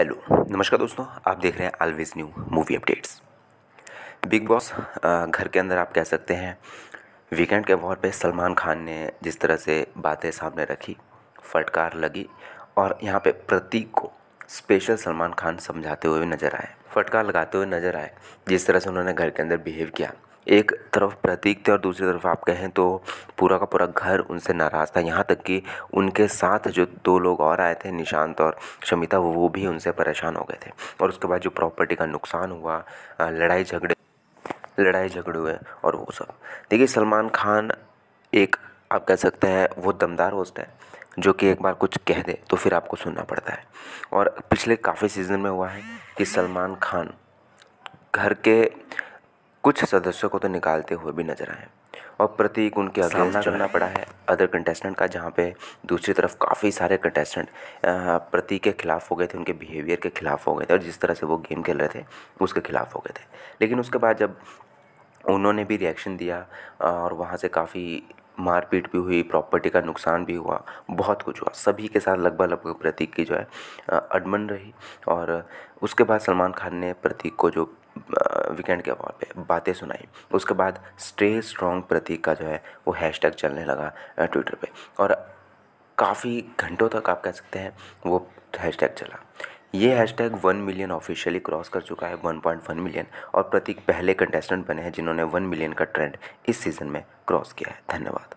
hello नमस्कार दोस्तों आप देख रहे हैं always new movie updates Bigg Boss घर के अंदर आप कह सकते हैं वीकेंड के वॉर पे सलमान खान ने जिस तरह से बातें सामने रखी फटकार लगी और यहाँ पे प्रतीक को स्पेशल सलमान खान समझाते हुए नज़र आए फटकार लगाते हुए नज़र आए जिस तरह से उन्होंने घर के अंदर बिहेव किया एक तरफ प्रतीक थे और दूसरी तरफ आप कहें तो पूरा का पूरा घर उनसे नाराज़ था यहाँ तक कि उनके साथ जो दो लोग और आए थे निशांत और शमिता वो भी उनसे परेशान हो गए थे और उसके बाद जो प्रॉपर्टी का नुकसान हुआ लड़ाई झगड़े लड़ाई झगड़े हुए और वो सब देखिए सलमान खान एक आप कह सकते हैं वो दमदार होस्ट है जो कि एक बार कुछ कह दे तो फिर आपको सुनना पड़ता है और पिछले काफ़ी सीज़न में हुआ है कि सलमान खान घर के कुछ सदस्यों को तो निकालते हुए भी नजर आए और प्रतीक उनके सामना करना पड़ा है अदर कंटेस्टेंट का जहाँ पे दूसरी तरफ काफ़ी सारे कंटेस्टेंट प्रतीक के खिलाफ हो गए थे उनके बिहेवियर के खिलाफ हो गए थे और जिस तरह से वो गेम खेल रहे थे उसके खिलाफ हो गए थे लेकिन उसके बाद जब उन्होंने भी रिएक्शन दिया और वहाँ से काफ़ी मारपीट भी हुई प्रॉपर्टी का नुकसान भी हुआ बहुत कुछ हुआ सभी के साथ लगभग लगभग प्रतीक की जो है अडमन रही और उसके बाद सलमान खान ने प्रतीक को जो वीकेंड के अवार्ड पे बातें सुनाई उसके बाद स्टे स्ट्रॉन्ग प्रतीक का जो है वो हैशटैग चलने लगा ट्विटर पे और काफ़ी घंटों तक आप कह सकते हैं वो हैशटैग चला ये hashtag one million officially cross कर चुका है वन पॉइंट वन मिलियन और प्रतीक पहले कंटेस्टेंट बने हैं जिन्होंने वन मिलियन का ट्रेंड इस सीज़न में क्रॉस किया है धन्यवाद